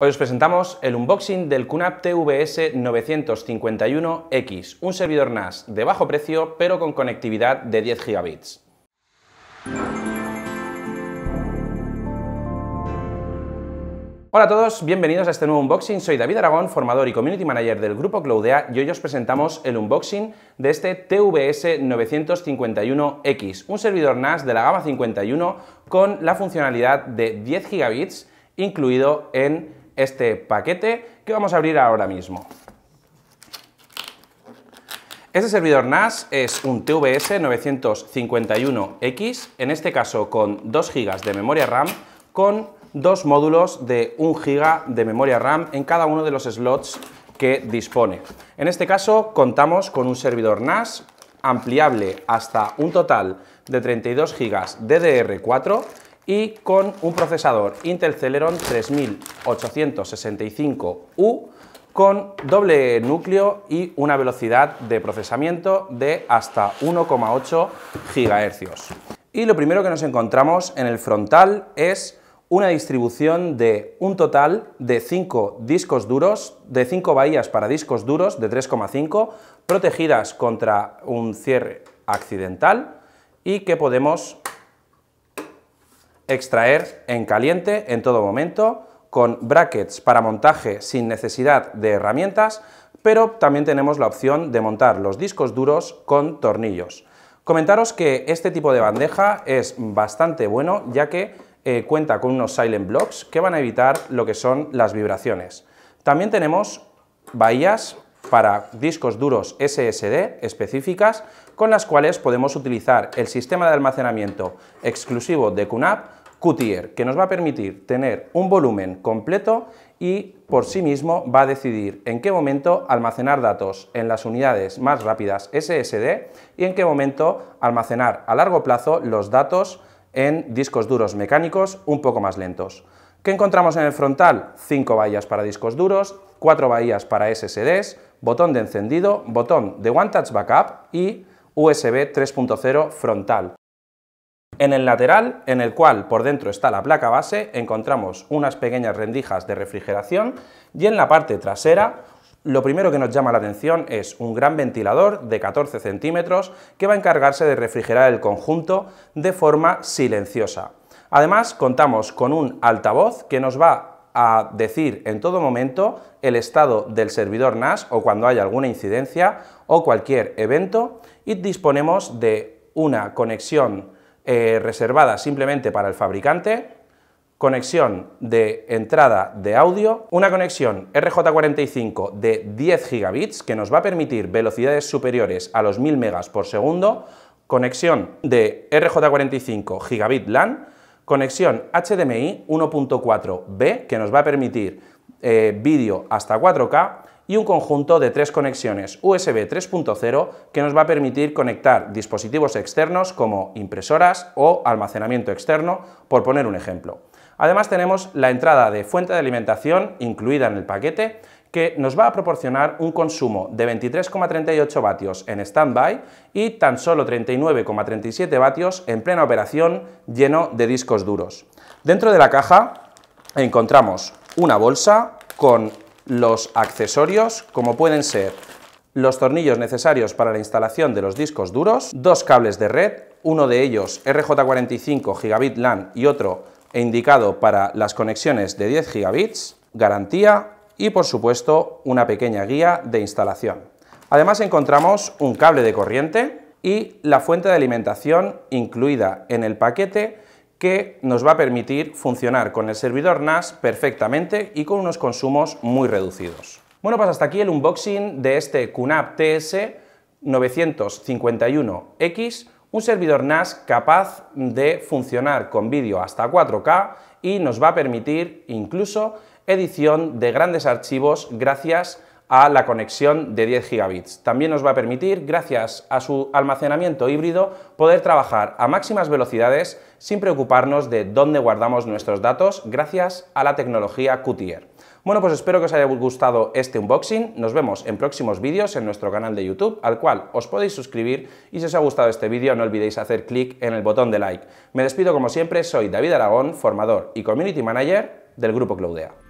Hoy os presentamos el unboxing del QNAP TVS 951X, un servidor NAS de bajo precio pero con conectividad de 10 gigabits. Hola a todos, bienvenidos a este nuevo unboxing. Soy David Aragón, formador y community manager del grupo Cloudea y hoy os presentamos el unboxing de este TVS 951X, un servidor NAS de la gama 51 con la funcionalidad de 10 gigabits incluido en este paquete que vamos a abrir ahora mismo. Este servidor NAS es un TVS 951X, en este caso con 2 GB de memoria RAM, con dos módulos de 1 GB de memoria RAM en cada uno de los slots que dispone. En este caso contamos con un servidor NAS ampliable hasta un total de 32 GB DDR4 y con un procesador Intel Celeron 3865U con doble núcleo y una velocidad de procesamiento de hasta 1,8 GHz. Y lo primero que nos encontramos en el frontal es una distribución de un total de 5 discos duros, de 5 bahías para discos duros de 3,5 protegidas contra un cierre accidental y que podemos extraer en caliente en todo momento, con brackets para montaje sin necesidad de herramientas, pero también tenemos la opción de montar los discos duros con tornillos. Comentaros que este tipo de bandeja es bastante bueno ya que eh, cuenta con unos silent blocks que van a evitar lo que son las vibraciones. También tenemos bahías para discos duros SSD específicas con las cuales podemos utilizar el sistema de almacenamiento exclusivo de QNAP QTIER, que nos va a permitir tener un volumen completo y por sí mismo va a decidir en qué momento almacenar datos en las unidades más rápidas SSD y en qué momento almacenar a largo plazo los datos en discos duros mecánicos un poco más lentos. ¿Qué encontramos en el frontal? 5 bahías para discos duros, 4 bahías para SSDs, botón de encendido, botón de One Touch Backup y USB 3.0 frontal. En el lateral, en el cual por dentro está la placa base, encontramos unas pequeñas rendijas de refrigeración y en la parte trasera lo primero que nos llama la atención es un gran ventilador de 14 centímetros que va a encargarse de refrigerar el conjunto de forma silenciosa. Además, contamos con un altavoz que nos va a decir en todo momento el estado del servidor NAS o cuando haya alguna incidencia o cualquier evento y disponemos de una conexión eh, reservada simplemente para el fabricante, conexión de entrada de audio, una conexión RJ45 de 10 gigabits que nos va a permitir velocidades superiores a los 1000 megas por segundo, conexión de RJ45 gigabit LAN Conexión HDMI 1.4B que nos va a permitir eh, vídeo hasta 4K y un conjunto de tres conexiones USB 3.0 que nos va a permitir conectar dispositivos externos como impresoras o almacenamiento externo, por poner un ejemplo. Además tenemos la entrada de fuente de alimentación incluida en el paquete que nos va a proporcionar un consumo de 23,38 vatios en standby y tan solo 39,37 vatios en plena operación lleno de discos duros. Dentro de la caja encontramos una bolsa con los accesorios como pueden ser los tornillos necesarios para la instalación de los discos duros, dos cables de red, uno de ellos RJ45 Gigabit LAN y otro e indicado para las conexiones de 10 gigabits, garantía y por supuesto una pequeña guía de instalación. Además encontramos un cable de corriente y la fuente de alimentación incluida en el paquete que nos va a permitir funcionar con el servidor NAS perfectamente y con unos consumos muy reducidos. Bueno, pues hasta aquí el unboxing de este QNAP TS 951X un servidor NAS capaz de funcionar con vídeo hasta 4K y nos va a permitir incluso edición de grandes archivos gracias a la conexión de 10 gigabits. También nos va a permitir, gracias a su almacenamiento híbrido, poder trabajar a máximas velocidades sin preocuparnos de dónde guardamos nuestros datos gracias a la tecnología Qtier. Bueno, pues espero que os haya gustado este unboxing. Nos vemos en próximos vídeos en nuestro canal de YouTube, al cual os podéis suscribir y si os ha gustado este vídeo no olvidéis hacer clic en el botón de like. Me despido como siempre, soy David Aragón, formador y Community Manager del Grupo Claudea.